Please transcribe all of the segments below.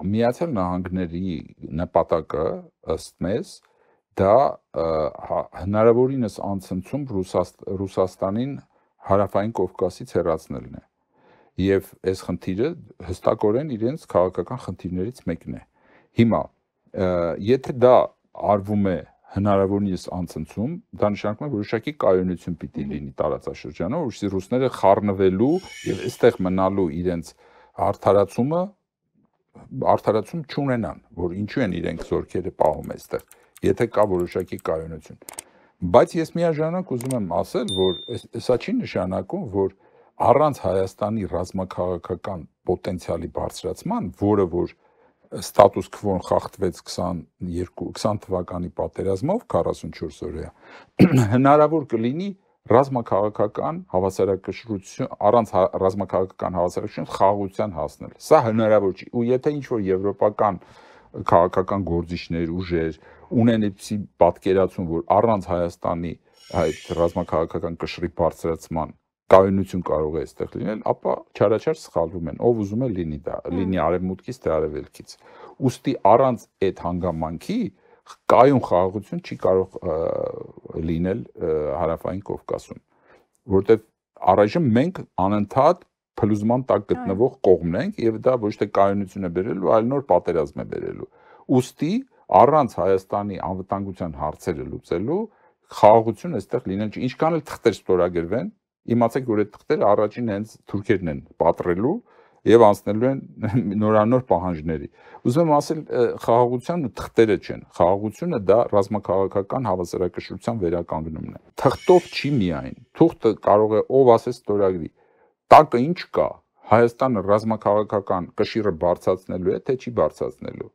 Միացյալ Նահանգների նպատակը ըստ մեզ դա հնարավորինս անցնցում Ռուսաստ, Ռուսաստանին հարավային Կովկասից հեռացնելն է։ Եվ այս խնդիրը հստակորեն իրենց քաղաքական խնդիրներից մեկն է։ Հիմա, եթե դա արվում է հնարավորինս անցնցում, դա նշանակում է, որ ուշակի կայունություն պիտի լինի տարածաշրջանում, որովհետեւ ռուսները խառնվելու եւ այստեղ մնալու իրենց հարթարացումը արդարացում չունենան, որ ինչու են իրենք զորքերը պահում այստեղ, եթե կա որոշակի կայունություն։ Բայց ես միաժամանակ ուզում եմ ասել, որ սա չի նշանակում, որ առանց Հայաստանի ռազմաքաղաքական պոտենցիալի բարձրացման, որը որ ստատուս քվոն խախտվեց 22 20 թվականի պատերազմով 44 օրյա, հնարավոր կլինի ռազմաքաղաքական հավասարակշռություն առանց հա, ռազմաքաղաքական հավասարակշռություն խաղաղության հասնել։ Սա հնարավոր չի։ Ու եթե ինչ որ եվրոպական քաղաքական գործիչներ, ուժեր ունեն այդպիսի պատկերացում, որ առանց Հայաստանի այդ ռազմաքաղաքական կշռի բարձրացման կայունություն կարող է այստեղ լինել, ապա չարաչար սխալվում են, ով ուզում է լինի դա, լինի արևմուտքից թե արևելքից։ Ոստի առանց այդ հանգամանքի կայուն խաղաղություն չի կարող լինել հարավային Կովկասում, որտեղ առայժմ մենք անընդհատ փլուզման տակ գտնվող կողմն ենք եւ դա ոչ թե կայունություն է բերելու, այլ նոր պատերազմ է բերելու։ Ոստի առանց Հայաստանի անվտանգության հարցերը լուծելու խաղաղություն էստեղ լինել չի։ Ինչքան էլ թղթեր ստորագրվեն, իմացեք, որ այդ թղթերը առաջին հենց թուրքերն են պատրելու, եւ անցնելու են նորանոր պահանջների։ Ուզում եմ ասել, խաղաղությունը թղթերը չեն։ Խաղաղությունը դա ռազմաքաղաքական հավասարակշռության վերականգնումն է։ Թղթով չի միայն։ Թուղթը կարող է ով ասես ստորագրի։ Տակը ինչ կա։ Հայաստանը ռազմաքաղաքական կշիռը բարձրացնելու է, թե չի բարձրացնելու։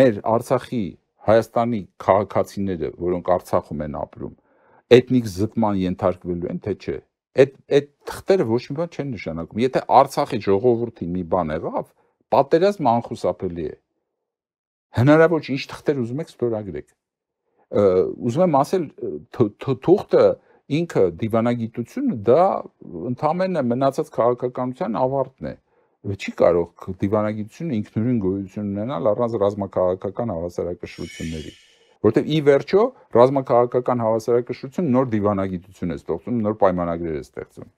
Մեր Արցախի Հայաստանի քաղաքացիները, որոնք Արցախում են ապրում, էթնիկ զտման ենթարկվելու են, թե չէ Այդ այդ թղթերը ոչ մի բան չեն նշանակում։ Եթե Արցախի ժողովրդին մի բան եղավ, պատերազմը անխուսափելի է։ Հնարավոր ինչ թղթեր ուզում եք ստորագրեք։ Ուզում եմ ասել թուղթը ինքը դիվանագիտությունը դա ընդամենը մնացած քաղաքականության ավարտն է չի կարող դիվանագիտությունը ինքնուրույն գոյություն ունենալ առանց ռազմակառակական հավասարակշռությունների որովհետև ի վերջո ռազմաքաղաքական հավասարակշռություն նոր դիվանագիտություն է ստեղծում, նոր պայմանագրեր է ստեղծում։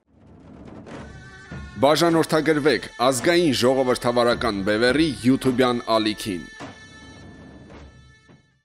Բաժանորդագրվեք ազգային ժողովրդավարական բևերի YouTube-յան ալիքին։